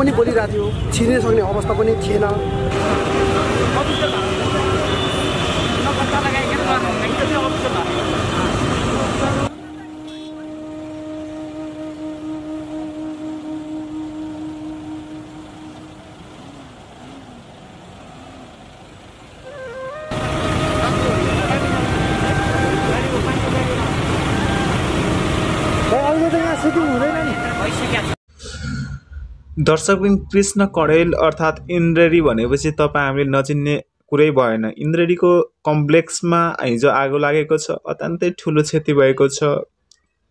पनि बोलिरहेको थियो छिर्न सक्ने अवस्था पनि थिएन अहिले त यहाँ सुटिङ हुँदैन नि भइसक्यो दर्शकबिन कृष्ण कडेल अर्थात् इन्द्रेडी भनेपछि तपाईँ हामीले नचिन्ने कुरै भएन इन्द्रेडीको कम्प्लेक्समा हिजो आगो लागेको छ अत्यन्तै ठुलो क्षति भएको छ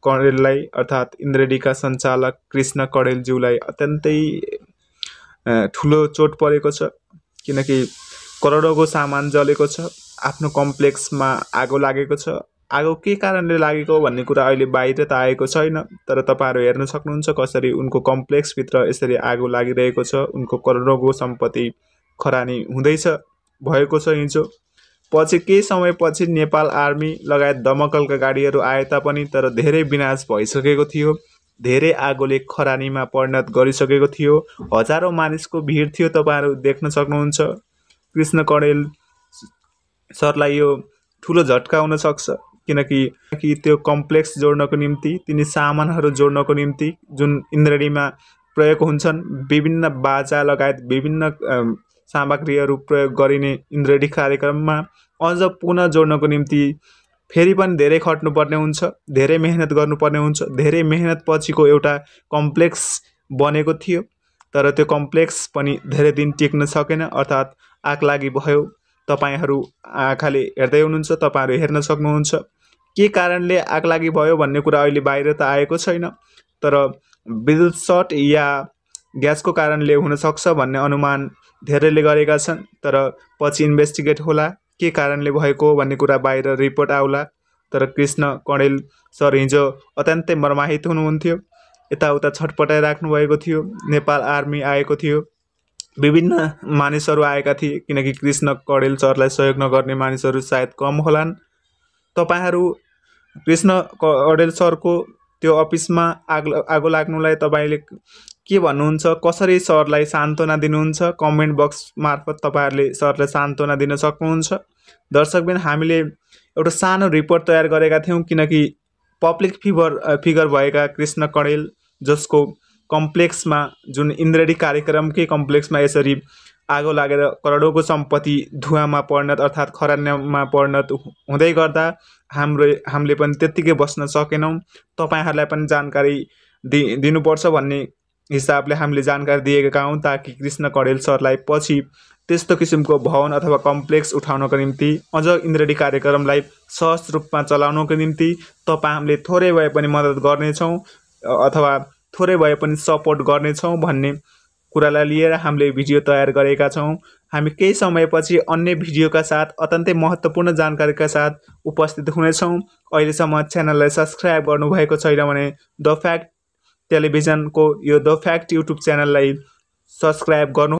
कडेललाई अर्थात् इन्द्रेडीका सञ्चालक कृष्ण कडेलज्यूलाई अत्यन्तै ठुलो चोट परेको छ किनकि करोडौँको सामान जलेको छ आफ्नो कम्प्लेक्समा आगो लागेको छ आगो के कारणले लागेको भन्ने कुरा अहिले बाहिर त आएको छैन तर तपाईँहरू हेर्न सक्नुहुन्छ कसरी उनको कम्प्लेक्सभित्र यसरी आगो लागिरहेको छ उनको करोडौँको सम्पत्ति खरानी हुँदैछ भएको छ हिजो पछि केही समयपछि नेपाल आर्मी लगायत दमकलका गाडीहरू आए तापनि तर धेरै विनाश भइसकेको थियो धेरै आगोले खरानीमा परिणत गरिसकेको थियो हजारौँ मानिसको भिड थियो तपाईँहरू देख्न सक्नुहुन्छ कृष्ण कडेल सरलाई यो ठुलो झट्का हुनसक्छ किनकि कि त्यो कम्प्लेक्स जोड्नको निम्ति तिनी सामानहरू जोड्नको निम्ति जुन इन्द्रणीमा प्रयोग हुन्छन् विभिन्न बाजा लगायत विभिन्न सामग्रीहरू प्रयोग गरिने इन्द्रेडी कार्यक्रममा अझ पुनः जोड्नको निम्ति फेरि पनि धेरै खट्नुपर्ने हुन्छ धेरै मेहनत गर्नुपर्ने हुन्छ धेरै मेहनत पछिको एउटा कम्प्लेक्स बनेको थियो तर त्यो कम्प्लेक्स पनि धेरै दिन टिक्न सकेन अर्थात् आग लागि भयो तपाईँहरू आँखाले हेर्दै हुनुहुन्छ तपाईँहरू हेर्न सक्नुहुन्छ के कारणले आग लागि भयो भन्ने कुरा अहिले बाहिर त आएको छैन तर विद्युत सर्ट या ग्यासको कारणले हुनसक्छ भन्ने अनुमान धेरैले गरेका छन् तर पछि इन्भेस्टिगेट होला के कारणले भएको भन्ने कुरा बाहिर रिपोर्ट आउला तर कृष्ण कणेल सर हिजो अत्यन्तै मर्माहित हुनुहुन्थ्यो यताउता छटपटाइराख्नुभएको थियो नेपाल आर्मी आएको थियो विभिन्न मानिसहरू आएका थिए किनकि कृष्ण कडेल सरलाई सहयोग नगर्ने मानिसहरू सायद कम होलान् तपाईँहरू कृष्ण कडेल सरको त्यो अफिसमा आग आगो लाग्नुलाई तपाईँले के भन्नुहुन्छ कसरी सरलाई सान्त्वना दिनुहुन्छ कमेन्ट बक्स मार्फत तपाईँहरूले सरलाई सान्त्वना दिन सक्नुहुन्छ दर्शकबिन हामीले एउटा सानो रिपोर्ट तयार गरेका थियौँ किनकि पब्लिक फिभर फिगर भएका कृष्ण कडेल जसको कम्प्लेक्समा जुन इन्द्रेडी कार्यक्रमकै कम्प्लेक्समा यसरी आगो लागेर करोडौँको सम्पत्ति धुवामा पर्नत अर्थात् खरानमा पर्नत हुँदै गर्दा हाम्रो हामीले पनि त्यत्तिकै बस्न सकेनौँ तपाईँहरूलाई पनि जानकारी दि दिनुपर्छ भन्ने हिसाबले हामीले जानकारी दिएका हौँ ताकि कृष्ण कडेल सरलाई पछि त्यस्तो किसिमको भवन अथवा कम्प्लेक्स उठाउनको निम्ति अझ इन्द्रडी कार्यक्रमलाई सहज रूपमा चलाउनको निम्ति तपाईँ हामीले थोरै भए पनि मद्दत गर्नेछौँ अथवा थोरै भए पनि सपोर्ट गर्नेछौँ भन्ने कुरालाई लिएर हामीले भिडियो तयार गरेका छौँ हामी केही समयपछि अन्य भिडियोका साथ अत्यन्तै महत्त्वपूर्ण जानकारीका साथ उपस्थित हुनेछौँ अहिलेसम्म च्यानललाई सब्सक्राइब गर्नुभएको छैन भने द फ्याक्ट टेलिभिजनको यो द फ्याक्ट युट्युब च्यानललाई सब्सक्राइब गर्नु